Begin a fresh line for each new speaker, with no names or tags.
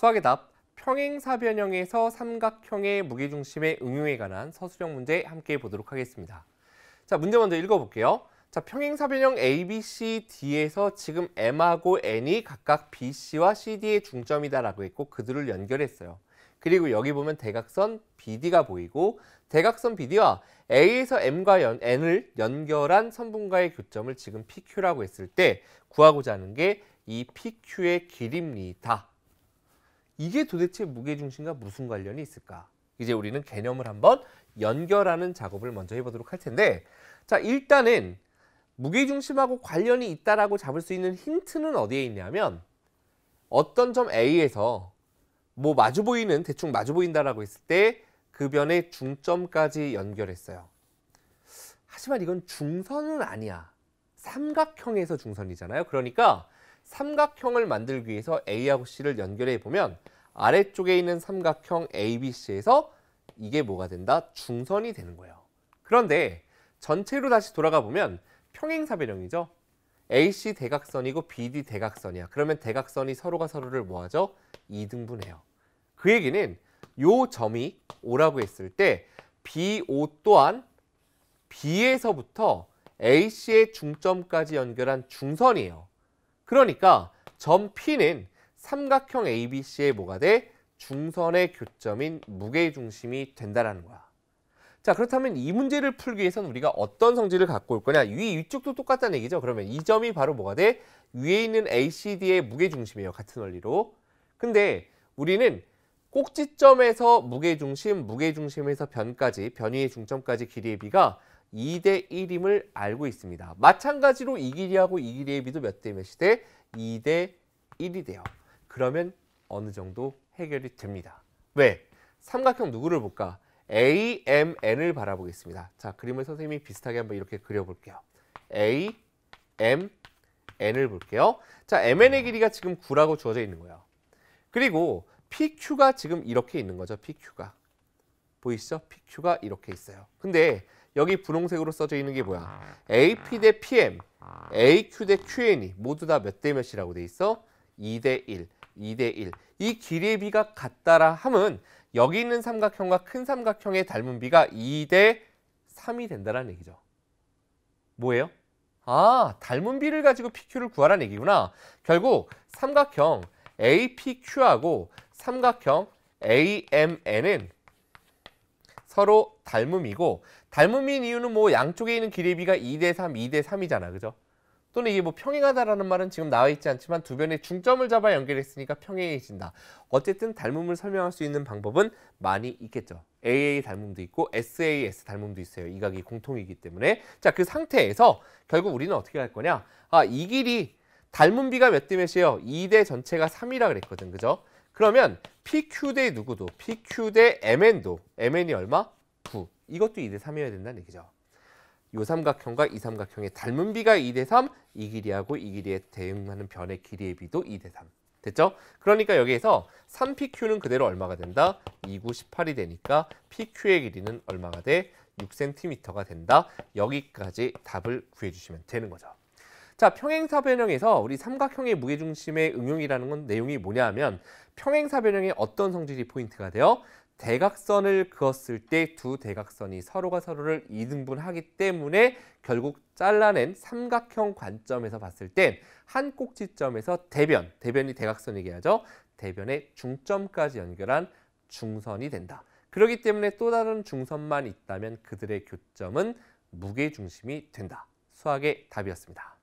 수학의 답 평행사변형에서 삼각형의 무게중심의 응용에 관한 서술형 문제 함께 보도록 하겠습니다. 자, 문제 먼저 읽어볼게요. 자, 평행사변형 ABCD에서 지금 M하고 N이 각각 BC와 CD의 중점이다라고 했고 그들을 연결했어요. 그리고 여기 보면 대각선 BD가 보이고 대각선 BD와 A에서 M과 연, N을 연결한 선분과의 교점을 지금 PQ라고 했을 때 구하고자 하는 게 이 PQ의 길입니다. 이게 도대체 무게중심과 무슨 관련이 있을까? 이제 우리는 개념을 한번 연결하는 작업을 먼저 해보도록 할 텐데 자 일단은 무게중심하고 관련이 있다라고 잡을 수 있는 힌트는 어디에 있냐면 어떤 점 A에서 뭐 마주 보이는 대충 마주 보인다라고 했을 때 그 변의 중점까지 연결했어요. 하지만 이건 중선은 아니야. 삼각형에서 중선이잖아요. 그러니까 삼각형을 만들기 위해서 A하고 C를 연결해 보면 아래쪽에 있는 삼각형 ABC에서 이게 뭐가 된다? 중선이 되는 거예요. 그런데 전체로 다시 돌아가 보면 평행사변형이죠. AC 대각선이고 BD 대각선이야. 그러면 대각선이 서로가 서로를 뭐하죠? 이등분해요. 그 얘기는 요 점이 O라고 했을 때 BO 또한 B에서부터 AC의 중점까지 연결한 중선이에요. 그러니까 점 P는 삼각형 a b c 에 뭐가 돼? 중선의 교점인 무게중심이 된다라는 거야. 자 그렇다면 이 문제를 풀기 위해서는 우리가 어떤 성질을 갖고 올 거냐 위 위쪽도 똑같다는 얘기죠 그러면 이 점이 바로 뭐가 돼 위에 있는 ACD의 무게중심이에요 같은 원리로 근데 우리는 꼭지점에서 무게중심 무게중심에서 변까지 변위의 중점까지 길이의 비가 2대 1임을 알고 있습니다. 마찬가지로 이 길이하고 이 길이의 비도 몇 대 몇이대 2대 1이 돼요. 그러면 어느 정도 해결이 됩니다. 왜? 삼각형 누구를 볼까? AMN을 바라보겠습니다. 자, 그림을 선생님이 비슷하게 한번 이렇게 그려볼게요. A, M, N을 볼게요. 자, MN의 길이가 지금 9라고 주어져 있는 거예요. 그리고 PQ가 지금 이렇게 있는 거죠. PQ가. 보이시죠? PQ가 이렇게 있어요. 근데 여기 분홍색으로 써져 있는 게 뭐야? AP 대 PM, AQ 대 QN이 e 모두 다 몇 대 몇이라고 돼 있어? 2 대 1, 2 대 1. 이 길이의 비가 같다라 함은 여기 있는 삼각형과 큰 삼각형의 닮은 비가 2 대 3이 된다라는 얘기죠. 뭐예요? 아, 닮은 비를 가지고 PQ를 구하라는 얘기구나. 결국 삼각형 APQ하고 삼각형 AMN은 서로 닮음이고 닮음인 이유는 뭐 양쪽에 있는 기대비가 2대 3, 2대 3이잖아. 그죠? 또는 이게 뭐 평행하다라는 말은 지금 나와 있지 않지만 두 변의 중점을 잡아 연결했으니까 평행해진다. 어쨌든 닮음을 설명할 수 있는 방법은 많이 있겠죠. AA 닮음도 있고 SAS 닮음도 있어요. 이 각이 공통이기 때문에. 자, 그 상태에서 결국 우리는 어떻게 할 거냐? 아, 이 길이 닮음비가 몇 대 몇이에요? 2대 전체가 3이라 그랬거든. 그죠? 그러면 PQ 대 누구도, PQ 대 MN도, MN이 얼마? 9. 이것도 2대 3이어야 된다는 얘기죠. 요 삼각형과 이 삼각형의 닮은 비가 2대 3, 이 길이하고 이 길이에 대응하는 변의 길이의 비도 2대 3. 됐죠? 그러니까 여기에서 3PQ는 그대로 얼마가 된다? 2구 18이 되니까 PQ의 길이는 얼마가 돼? 6cm가 된다. 여기까지 답을 구해주시면 되는 거죠. 자, 평행사 변형에서 우리 삼각형의 무게중심의 응용이라는 건 내용이 뭐냐 하면 평행사 변형의 어떤 성질이 포인트가 돼요? 대각선을 그었을 때 두 대각선이 서로가 서로를 이등분하기 때문에 결국 잘라낸 삼각형 관점에서 봤을 땐한 꼭지점에서 대변, 대변이 대각선이게 하죠. 대변의 중점까지 연결한 중선이 된다. 그렇기 때문에 또 다른 중선만 있다면 그들의 교점은 무게중심이 된다. 수학의 답이었습니다.